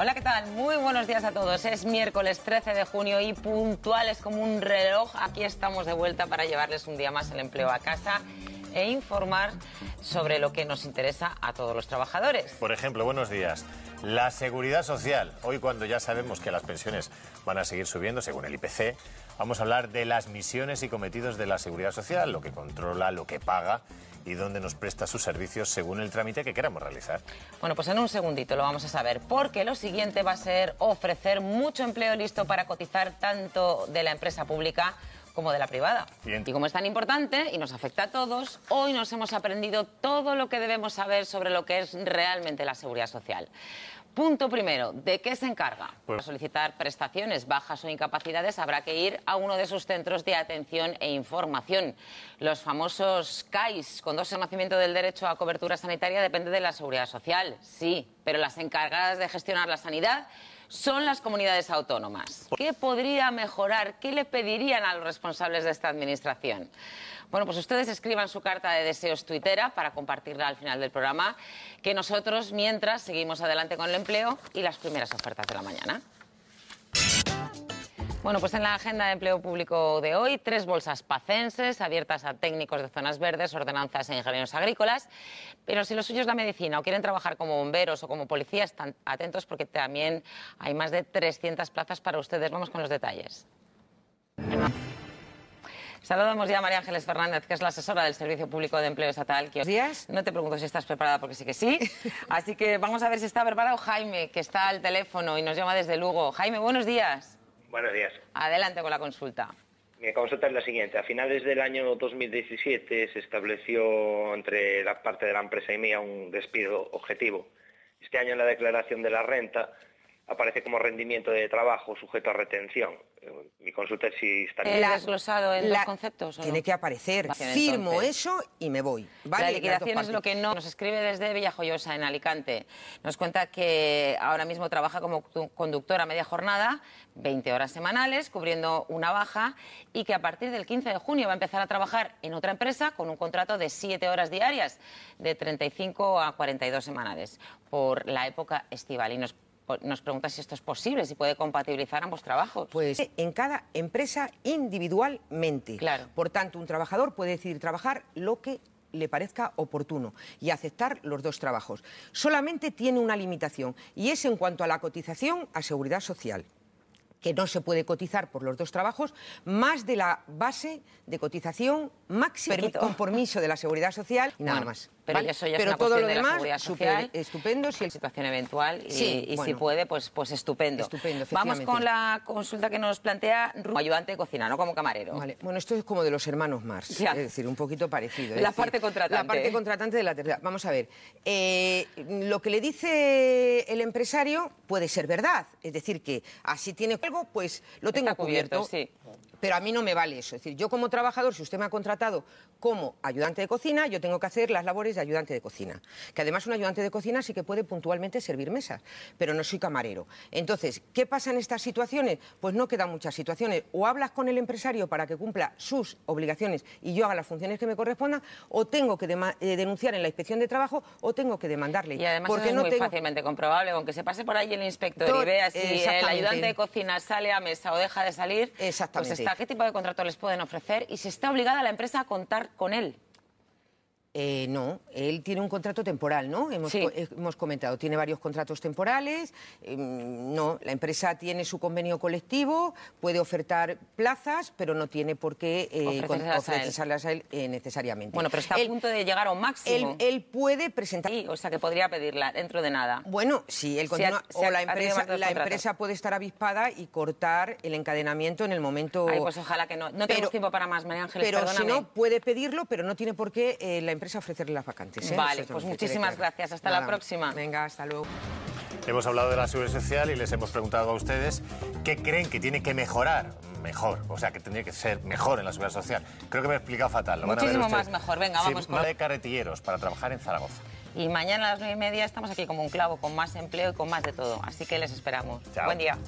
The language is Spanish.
Hola, ¿qué tal? Muy buenos días a todos. Es miércoles 13 de junio y puntuales como un reloj. Aquí estamos de vuelta para llevarles un día más el empleo a casa e informar sobre lo que nos interesa a todos los trabajadores. Por ejemplo, buenos días. La seguridad social. Hoy cuando ya sabemos que las pensiones van a seguir subiendo, según el IPC, vamos a hablar de las misiones y cometidos de la seguridad social, lo que controla, lo que paga y dónde nos presta sus servicios según el trámite que queramos realizar. Bueno, pues en un segundito lo vamos a saber, porque lo siguiente va a ser ofrecer mucho empleo listo para cotizar tanto de la empresa pública como de la privada. Y como es tan importante y nos afecta a todos, hoy nos hemos aprendido todo lo que debemos saber sobre lo que es realmente la seguridad social. Punto primero, ¿de qué se encarga? Pues- Para solicitar prestaciones, bajas o incapacidades habrá que ir a uno de sus centros de atención e información. Los famosos CAIS, con dos en nacimiento del derecho a cobertura sanitaria, depende de la seguridad social, sí, pero las encargadas de gestionar la sanidad son las comunidades autónomas. ¿Qué podría mejorar? ¿Qué le pedirían a los responsables de esta administración? Bueno, pues ustedes escriban su carta de deseos tuitera para compartirla al final del programa, que nosotros, mientras, seguimos adelante con el empleo y las primeras ofertas de la mañana. Bueno, pues en la agenda de empleo público de hoy, tres bolsas pacenses abiertas a técnicos de zonas verdes, ordenanzas e ingenieros agrícolas. Pero si los suyos de la medicina o quieren trabajar como bomberos o como policías, están atentos porque también hay más de 300 plazas para ustedes. Vamos con los detalles. Saludamos ya a María Ángeles Fernández, que es la asesora del Servicio Público de Empleo Estatal. Buenos días. No te pregunto si estás preparada, porque sí que sí. Así que vamos a ver si está preparado Jaime, que está al teléfono y nos llama desde Lugo. Jaime, buenos días. Buenos días. Adelante con la consulta. Mi consulta es la siguiente. A finales del año 2017 se estableció entre la parte de la empresa y mía un despido objetivo. Este año en la declaración de la renta aparece como rendimiento de trabajo sujeto a retención. Eh, mi consulta es si está... Eh, desglosado en los conceptos? tiene que aparecer. Firmo eso y me voy. ¿vale? La liquidación es lo que no... Nos escribe desde Villajoyosa, en Alicante. Nos cuenta que ahora mismo trabaja como conductora media jornada, 20 horas semanales, cubriendo una baja, y que a partir del 15 de junio va a empezar a trabajar en otra empresa con un contrato de 7 horas diarias, de 35 a 42 semanales, por la época estival. Y nos nos pregunta si esto es posible, si puede compatibilizar ambos trabajos. Pues en cada empresa individualmente. Claro. Por tanto, un trabajador puede decidir trabajar lo que le parezca oportuno y aceptar los dos trabajos. Solamente tiene una limitación y es en cuanto a la cotización a seguridad social que no se puede cotizar por los dos trabajos, más de la base de cotización máxima el compromiso de la seguridad social y nada más. Pero eso ya todo lo demás, social, estupendo. Si el... Situación eventual y, si puede, pues, pues estupendo. Vamos con la consulta que nos plantea como ayudante de cocina, no como camarero. Vale. Bueno, esto es como de los hermanos Mars, es decir, un poquito parecido. La parte contratante. La parte contratante de la tercera. Vamos a ver, eh, lo que le dice el empresario puede ser verdad, es decir, que así tiene algo, pues lo tengo cubierto. Pero a mí no me vale eso. Es decir, yo como trabajador, si usted me ha contratado como ayudante de cocina, yo tengo que hacer las labores de ayudante de cocina. Que además un ayudante de cocina sí que puede puntualmente servir mesas, pero no soy camarero. Entonces, ¿qué pasa en estas situaciones? Pues no quedan muchas situaciones. O hablas con el empresario para que cumpla sus obligaciones y yo haga las funciones que me correspondan, o tengo que eh, denunciar en la inspección de trabajo o tengo que demandarle. Y además porque eso es muy fácilmente comprobable, aunque se pase por ahí el inspector y vea si el ayudante de cocina sale a mesa o deja de salir. Exactamente pues está, ¿qué tipo de contrato les pueden ofrecer? Y si está obligada la empresa a contar con él. Eh, no, él tiene un contrato temporal, ¿no? Hemos, eh, comentado, tiene varios contratos temporales. Em, no, la empresa tiene su convenio colectivo, puede ofertar plazas, pero no tiene por qué eh, ofrecerlas a él, eh, necesariamente. Bueno, pero está a punto de llegar a un máximo. Él, puede presentar. Sí, o sea que podría pedirla dentro de nada. Bueno, sí, él continúa. o la, empresa, puede estar avispada y cortar el encadenamiento en el momento. pues ojalá que no. No tenemos tiempo para más, María Ángeles. Pero si no, puede pedirlo, pero no tiene por qué la empresa ofrecerle las vacantes. ¿eh? Vale, pues muchísimas gracias. Hasta la próxima. Venga, hasta luego. Hemos hablado de la seguridad social y les hemos preguntado a ustedes qué creen que tiene que mejorar mejor, o sea, que tendría que ser mejor en la seguridad social. Creo que me he explicado fatal. Muchísimo más mejor, venga, vamos. Sí, de carretilleros para trabajar en Zaragoza. Y mañana a las nueve y media estamos aquí como un clavo, con más empleo y con más de todo. Así que les esperamos. Buen día.